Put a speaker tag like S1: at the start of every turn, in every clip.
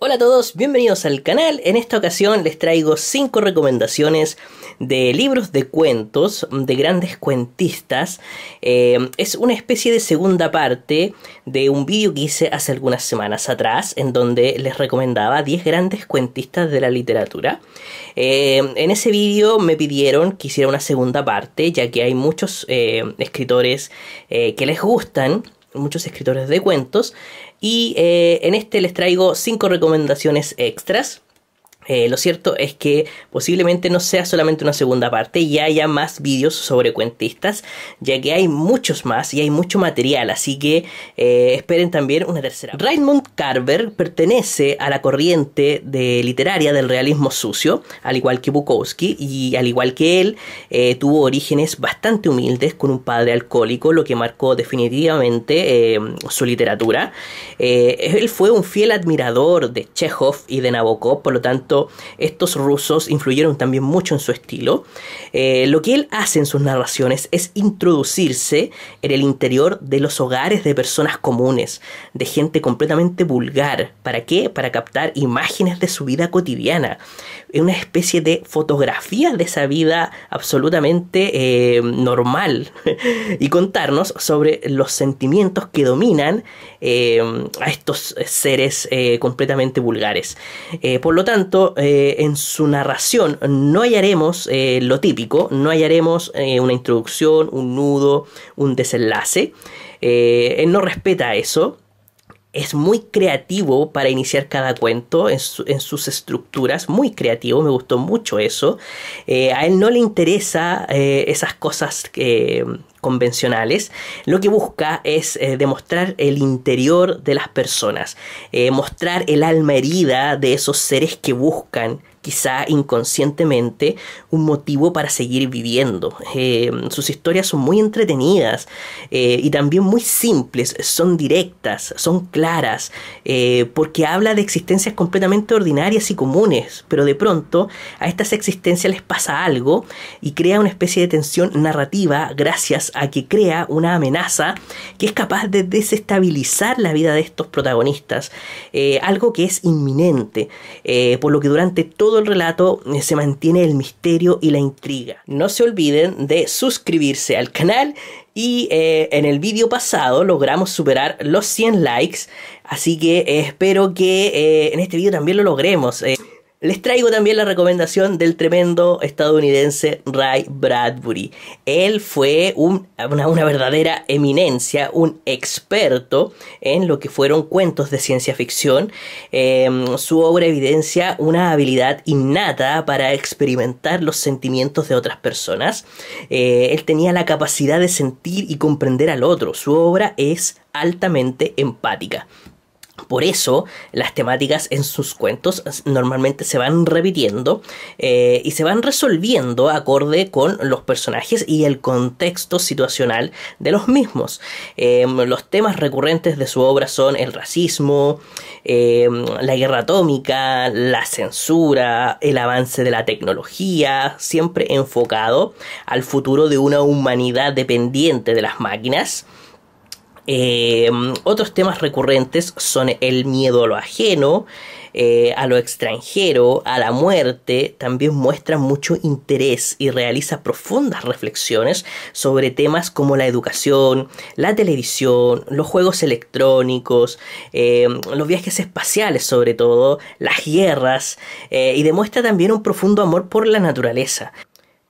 S1: Hola a todos, bienvenidos al canal. En esta ocasión les traigo 5 recomendaciones de libros de cuentos de grandes cuentistas. Eh, es una especie de segunda parte de un vídeo que hice hace algunas semanas atrás en donde les recomendaba 10 grandes cuentistas de la literatura. Eh, en ese vídeo me pidieron que hiciera una segunda parte ya que hay muchos eh, escritores que les gustan muchos escritores de cuentos y eh, en este les traigo cinco recomendaciones extras. Eh, lo cierto es que posiblemente no sea solamente una segunda parte y haya más vídeos sobre cuentistas, ya que hay muchos más y hay mucho material, así que eh, esperen también una tercera. Raymond Carver pertenece a la corriente de literaria del realismo sucio, al igual que Bukowski, y al igual que él, eh, tuvo orígenes bastante humildes con un padre alcohólico, lo que marcó definitivamente em, su literatura. él fue un fiel admirador de Chekhov y de Nabokov, por lo tanto, estos rusos influyeron también mucho en su estilo. Eh, lo que él hace en sus narraciones es introducirse en el interior de los hogares de personas comunes, de gente completamente vulgar. ¿Para qué? Para captar imágenes de su vida cotidiana. una especie de fotografía de esa vida absolutamente eh, normal y contarnos sobre los sentimientos que dominan eh, a estos seres completamente vulgares. por lo tanto, eh, en su narración no hallaremos eh, lo típico, no hallaremos eh, una introducción, un nudo, un desenlace. él no respeta eso. Es muy creativo para iniciar cada cuento en, en sus estructuras, muy creativo, me gustó mucho eso. a él no le interesa esas cosas que convencionales, lo que busca es eh, demostrar el interior de las personas, eh, mostrar el alma herida de esos seres que buscan quizá inconscientemente, un motivo para seguir viviendo. Eh, sus historias son muy entretenidas y también muy simples, son directas, son claras, porque habla de existencias completamente ordinarias y comunes, pero de pronto a estas existencias les pasa algo y crea una especie de tensión narrativa gracias a a que crea una amenaza que es capaz de desestabilizar la vida de estos protagonistas, eh, algo que es inminente, eh, por lo que durante todo el relato eh, se mantiene el misterio y la intriga. No se olviden de suscribirse al canal y en el vídeo pasado logramos superar los 100 likes, así que espero que en este vídeo también lo logremos. Les traigo también la recomendación del tremendo estadounidense Ray Bradbury. Él fue una, verdadera eminencia, un experto en lo que fueron cuentos de ciencia ficción. Em, su obra evidencia una habilidad innata para experimentar los sentimientos de otras personas. Eh, él tenía la capacidad de sentir y comprender al otro. Su obra es altamente empática. Por eso las temáticas en sus cuentos normalmente se van repitiendo eh, y se van resolviendo acorde con los personajes y el contexto situacional de los mismos. Em, los temas recurrentes de su obra son el racismo, em, la guerra atómica, la censura, el avance de la tecnología, siempre enfocado al futuro de una humanidad dependiente de las máquinas Em, otros temas recurrentes son el miedo a lo ajeno, eh, a lo extranjero, a la muerte. También muestra mucho interés y realiza profundas reflexiones sobre temas como la educación, la televisión, los juegos electrónicos, em, los viajes espaciales sobre todo, las guerras, eh, y demuestra también un profundo amor por la naturaleza.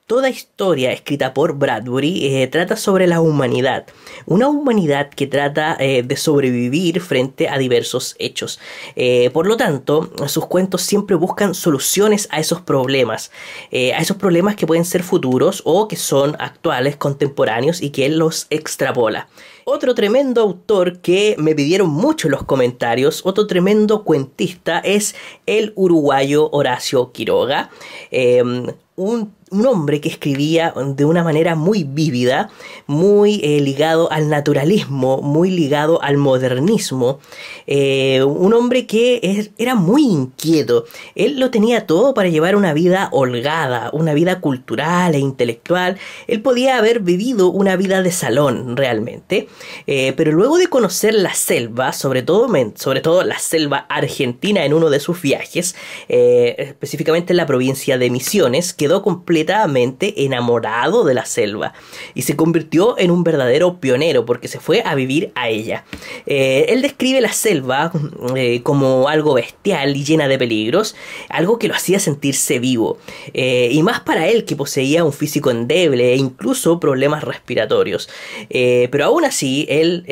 S1: Toda historia escrita por Bradbury eh, trata sobre la humanidad, una humanidad que trata eh, de sobrevivir frente a diversos hechos. Eh, por lo tanto, sus cuentos siempre buscan soluciones a esos problemas, a esos problemas que pueden ser futuros o que son actuales, contemporáneos y que él los extrapola. Otro tremendo autor que me pidieron mucho en los comentarios, otro tremendo cuentista es el uruguayo Horacio Quiroga em, un un hombre que escribía de una manera muy vívida, muy eh, ligado al naturalismo, muy ligado al modernismo, eh, un hombre que era muy inquieto. Él lo tenía todo para llevar una vida holgada, una vida cultural e intelectual. Él podía haber vivido una vida de salón realmente, eh, pero luego de conocer la selva, sobre todo, sobre todo la selva argentina en uno de sus viajes, específicamente en la provincia de Misiones, quedó completamente completamente enamorado de la selva y se convirtió en un verdadero pionero porque se fue a vivir a ella. Eh, él describe la selva eh, como algo bestial y llena de peligros, algo que lo hacía sentirse vivo, eh, y más para él que poseía un físico endeble e incluso problemas respiratorios. pero aún así, él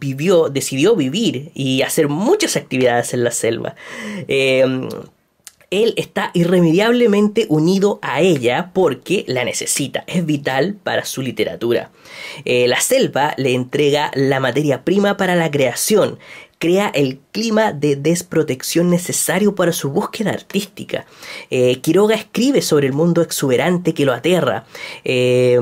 S1: vivió, decidió vivir y hacer muchas actividades en la selva él está irremediablemente unido a ella porque la necesita, es vital para su literatura. Eh, la selva le entrega la materia prima para la creación, crea el clima de desprotección necesario para su búsqueda artística. Eh, Quiroga escribe sobre el mundo exuberante que lo aterra. Eh,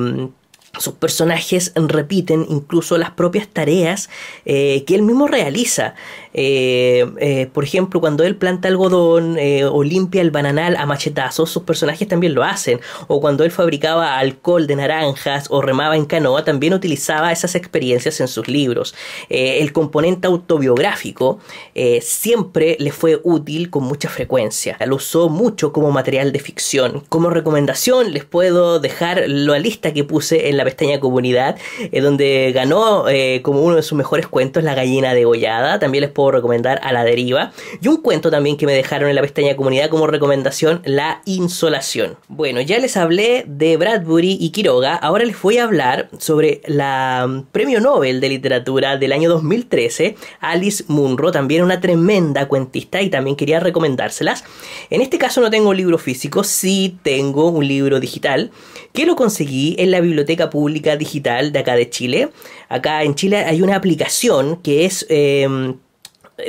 S1: sus personajes repiten incluso las propias tareas eh, que él mismo realiza. Eh, eh, por ejemplo, cuando él planta algodón o limpia el bananal a machetazos, sus personajes también lo hacen. O cuando él fabricaba alcohol de naranjas o remaba en canoa, también utilizaba esas experiencias en sus libros. el componente autobiográfico siempre le fue útil con mucha frecuencia. Lo usó mucho como material de ficción. Como recomendación les puedo dejar la lista que puse en la pestaña comunidad, eh, donde ganó eh, como uno de sus mejores cuentos La gallina degollada. También les puedo recomendar A la deriva. Y un cuento también que me dejaron en la pestaña comunidad como recomendación, La insolación. Bueno, ya les hablé de Bradbury y Quiroga. Ahora les voy a hablar sobre la mm, Premio Nobel de Literatura del año 2013, Alice Munro, también una tremenda cuentista y también quería recomendárselas. En este caso no tengo un libro físico, sí tengo un libro digital que lo conseguí en la biblioteca pública digital de acá de Chile. Acá en Chile hay una aplicación que es eh,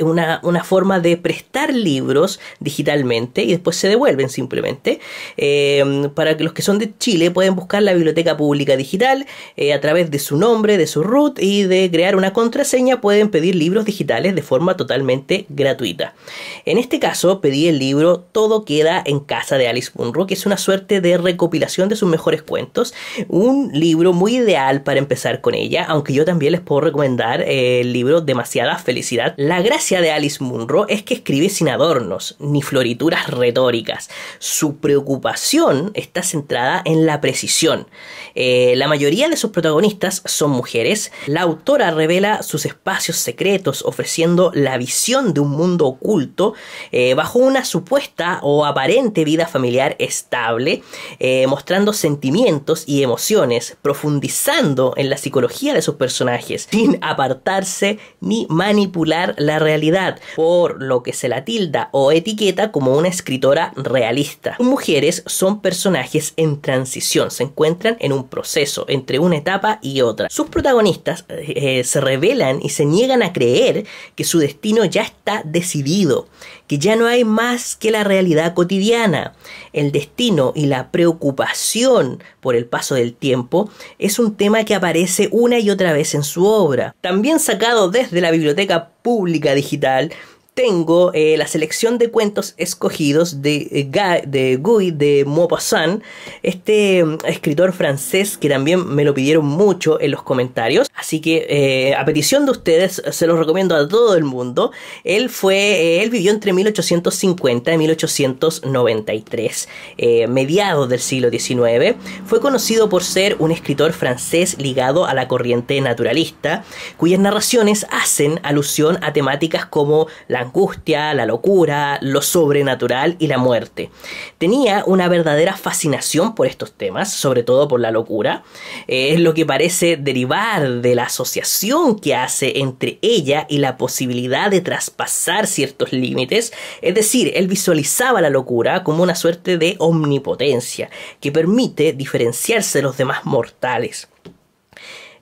S1: una, forma de prestar libros digitalmente y después se devuelven simplemente. Eh, para que los que son de Chile pueden buscar la biblioteca pública digital eh, a través de su nombre, de su root y de crear una contraseña pueden pedir libros digitales de forma totalmente gratuita. En este caso pedí el libro Todo queda en casa de Alice Munro, que es una suerte de recopilación de sus mejores cuentos. Un libro muy ideal para empezar con ella, aunque yo también les puedo recomendar eh, el libro Demasiada Felicidad. La gracia de Alice Munro es que escribe sin adornos, ni florituras retóricas. Su preocupación está centrada en la precisión. Eh, la mayoría de sus protagonistas son mujeres. La autora revela sus espacios secretos, ofreciendo la visión de un mundo oculto eh, bajo una supuesta o aparente vida familiar estable, eh, mostrando sentimientos y emociones, profundizando en la psicología de sus personajes, sin apartarse ni manipular la realidad, por lo que se la tilda o etiqueta como una escritora realista. mujeres son personajes en transición, se encuentran en un proceso entre una etapa y otra. Sus protagonistas eh, se revelan y se niegan a creer que su destino ya está decidido que ya no hay más que la realidad cotidiana. El destino y la preocupación por el paso del tiempo es un tema que aparece una y otra vez en su obra. También sacado desde la biblioteca pública digital, tengo eh, la selección de cuentos escogidos de, eh, de Guy de Maupassant, este mm, escritor francés que también me lo pidieron mucho en los comentarios. Así que eh, a petición de ustedes se los recomiendo a todo el mundo. Él fue, él vivió entre 1850 y 1893, mediados del siglo XIX. Fue conocido por ser un escritor francés ligado a la corriente naturalista, cuyas narraciones hacen alusión a temáticas como la angustia, la locura, lo sobrenatural y la muerte. Tenía una verdadera fascinación por estos temas, sobre todo por la locura. Eh, es lo que parece derivar de la asociación que hace entre ella y la posibilidad de traspasar ciertos límites. Es decir, él visualizaba la locura como una suerte de omnipotencia que permite diferenciarse de los demás mortales.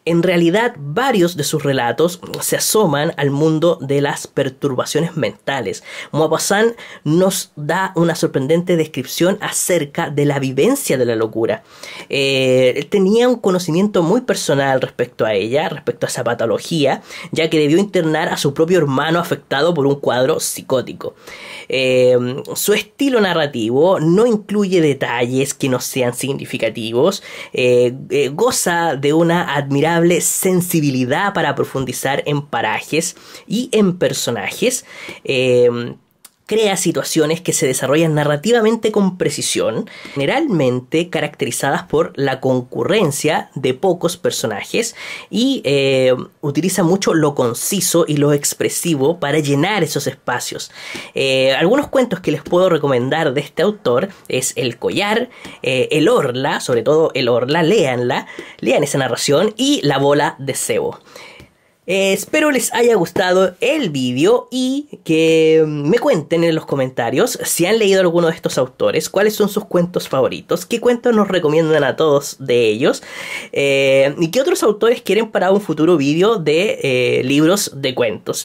S1: En realidad, varios de sus relatos se asoman al mundo de las perturbaciones mentales. Maupassant nos da una sorprendente descripción acerca de la vivencia de la locura. Eh, él tenía un conocimiento muy personal respecto a ella, respecto a esa patología, ya que debió internar a su propio hermano afectado por un cuadro psicótico. Eh, su estilo narrativo no incluye detalles que no sean significativos, eh, goza de una admirable sensibilidad para profundizar en parajes y en personajes. Eh, crea situaciones que se desarrollan narrativamente con precisión, generalmente caracterizadas por la concurrencia de pocos personajes y eh, utiliza mucho lo conciso y lo expresivo para llenar esos espacios. Eh, algunos cuentos que les puedo recomendar de este autor es El Collar, eh, El Orla, sobre todo El Orla, léanla, lean esa narración y La Bola de Cebo. Eh, espero les haya gustado el vídeo y que mm, me cuenten en los comentarios si han leído alguno de estos autores, cuáles son sus cuentos favoritos, qué cuentos nos recomiendan a todos de ellos eh, y qué otros autores quieren para un futuro vídeo de eh, libros de cuentos.